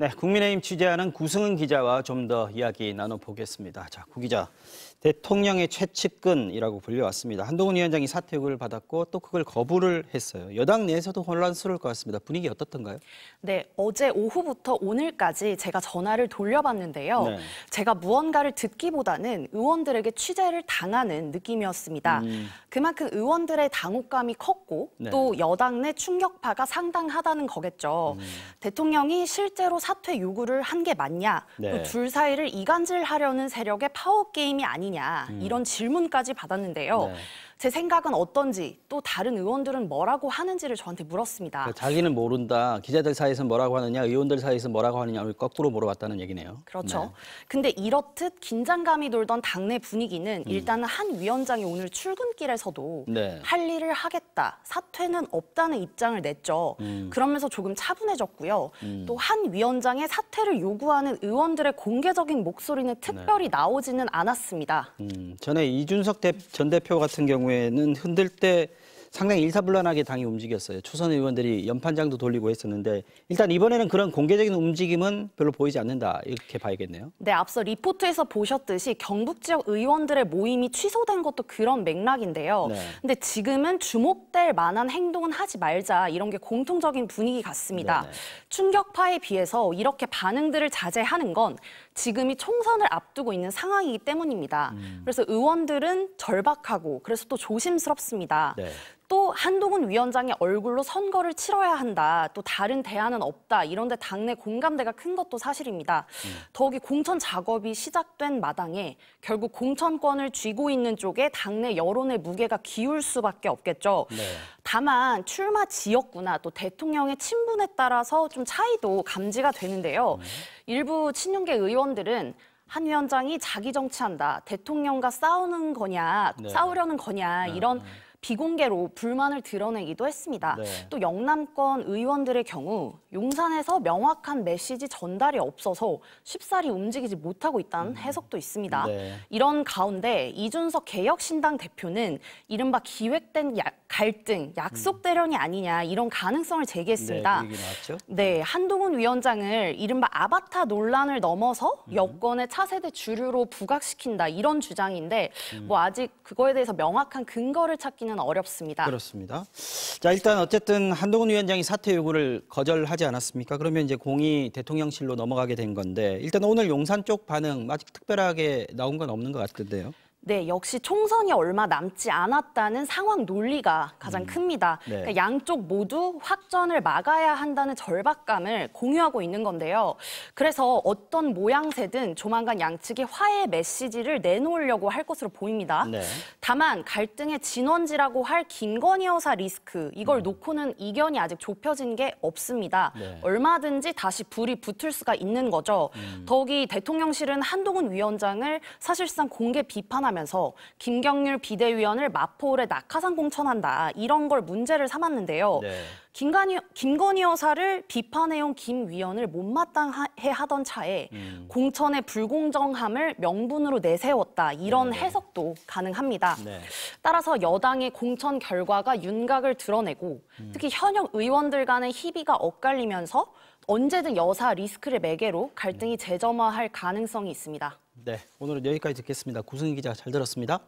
네, 국민의힘 취재하는 구승은 기자와 좀 더 이야기 나눠보겠습니다. 자, 구 기자, 대통령의 최측근이라고 불려왔습니다. 한동훈 위원장이 사퇴를 받았고 또 그걸 거부를 했어요. 여당 내에서도 혼란스러울 것 같습니다. 분위기 어떻던가요? 네, 어제 오후부터 오늘까지 제가 전화를 돌려봤는데요. 네. 제가 무언가를 듣기보다는 의원들에게 취재를 당하는 느낌이었습니다. 음. 그만큼 의원들의 당혹감이 컸고 네. 또 여당 내 충격파가 상당하다는 거겠죠. 음. 대통령이 실제로 사퇴 요구를 한 게 맞냐, 네. 또둘 사이를 이간질하려는 세력의 파워 게임이 아닌 아니냐 음. 이런 질문까지 받았는데요. 네. 제 생각은 어떤지 또 다른 의원들은 뭐라고 하는지를 저한테 물었습니다. 그러니까 자기는 모른다. 기자들 사이에서 뭐라고 하느냐, 의원들 사이에서 뭐라고 하느냐를 거꾸로 물어봤다는 얘기네요. 그렇죠. 네. 근데 이렇듯 긴장감이 돌던 당내 분위기는 음. 일단은 한 위원장이 오늘 출근길에서도 네. 할 일을 하겠다, 사퇴는 없다는 입장을 냈죠. 음. 그러면서 조금 차분해졌고요. 음. 또한 위원장의 사퇴를 요구하는 의원들의 공개적인 목소리는 특별히 네. 나오지는 않았습니다. 음. 전에 이준석 전 대표 같은 경우 경우에는 흔들 때 상당히 일사불란하게 당이 움직였어요. 초선 의원들이 연판장도 돌리고 했었는데 일단 이번에는 그런 공개적인 움직임은 별로 보이지 않는다 이렇게 봐야겠네요. 네, 앞서 리포트에서 보셨듯이 경북 지역 의원들의 모임이 취소된 것도 그런 맥락인데요. 그런데 네. 지금은 주목될 만한 행동은 하지 말자 이런 게 공통적인 분위기 같습니다. 네네. 네. 충격파에 비해서 이렇게 반응들을 자제하는 건 지금이 총선을 앞두고 있는 상황이기 때문입니다. 음. 그래서 의원들은 절박하고 그래서 또 조심스럽습니다. 네. 또 한동훈 위원장의 얼굴로 선거를 치러야 한다. 또 다른 대안은 없다. 이런데 당내 공감대가 큰 것도 사실입니다. 음. 더욱이 공천 작업이 시작된 마당에 결국 공천권을 쥐고 있는 쪽에 당내 여론의 무게가 기울 수밖에 없겠죠. 네. 다만 출마 지역구나 또 대통령의 친분에 따라서 좀 차이도 감지가 되는데요. 음. 일부 친윤계 의원들은 한 위원장이 자기 정치한다, 대통령과 싸우는 거냐, 네. 싸우려는 거냐 네. 이런 음. 비공개로 불만을 드러내기도 했습니다. 네. 또 영남권 의원들의 경우 용산에서 명확한 메시지 전달이 없어서 쉽사리 움직이지 못하고 있다는 음. 해석도 있습니다. 네. 이런 가운데 이준석 개혁신당 대표는 이른바 기획된 야, 갈등, 약속 대련이 음. 아니냐 이런 가능성을 제기했습니다. 네, 그 네, 한동훈 위원장을 이른바 아바타 논란을 넘어서 음. 여권의 차세대 주류로 부각시킨다 이런 주장인데 음. 뭐 아직 그거에 대해서 명확한 근거를 찾기는 하기는 어렵습니다. 그렇습니다. 자 일단 어쨌든 한동훈 위원장이 사퇴 요구를 거절하지 않았습니까? 그러면 이제 공이 대통령실로 넘어가게 된 건데 일단 오늘 용산 쪽 반응 아직 특별하게 나온 건 없는 것 같은데요. 네, 역시 총선이 얼마 남지 않았다는 상황 논리가 가장 음, 큽니다. 네. 그러니까 양쪽 모두 확전을 막아야 한다는 절박감을 공유하고 있는 건데요. 그래서 어떤 모양새든 조만간 양측이 화해 메시지를 내놓으려고 할 것으로 보입니다. 네. 다만 갈등의 진원지라고 할 김건희 여사 리스크 이걸 음. 놓고는 이견이 아직 좁혀진 게 없습니다. 네. 얼마든지 다시 불이 붙을 수가 있는 거죠. 음. 더욱이 대통령실은 한동훈 위원장을 사실상 공개 비판하 비판하면서 김경률 비대위원을 마포울에 낙하산 공천한다 이런 걸 문제를 삼았는데요. 네. 김건희, 김건희 여사를 비판해온 김 위원을 못마땅해 하던 차에 음. 공천의 불공정함을 명분으로 내세웠다 이런 네. 해석도 가능합니다. 네. 따라서 여당의 공천 결과가 윤곽을 드러내고 음. 특히 현역 의원들 간의 희비가 엇갈리면서 언제든 여사 리스크를 매개로 갈등이 음. 재점화할 가능성이 있습니다. 네, 오늘은 여기까지 듣겠습니다. 구승희 기자 잘 들었습니다.